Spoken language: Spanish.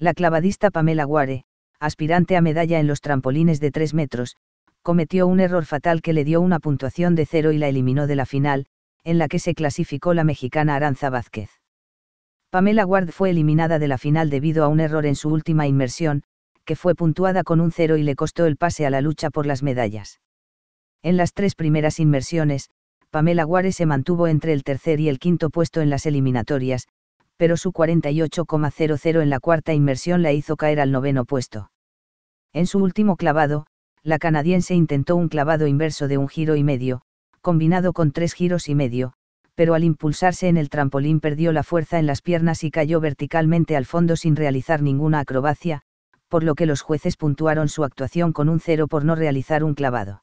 La clavadista Pamela Guare, aspirante a medalla en los trampolines de 3 metros, cometió un error fatal que le dio una puntuación de cero y la eliminó de la final, en la que se clasificó la mexicana Aranza Vázquez. Pamela Ward fue eliminada de la final debido a un error en su última inmersión, que fue puntuada con un cero y le costó el pase a la lucha por las medallas. En las tres primeras inmersiones, Pamela Guare se mantuvo entre el tercer y el quinto puesto en las eliminatorias, pero su 48,00 en la cuarta inmersión la hizo caer al noveno puesto. En su último clavado, la canadiense intentó un clavado inverso de un giro y medio, combinado con tres giros y medio, pero al impulsarse en el trampolín perdió la fuerza en las piernas y cayó verticalmente al fondo sin realizar ninguna acrobacia, por lo que los jueces puntuaron su actuación con un cero por no realizar un clavado.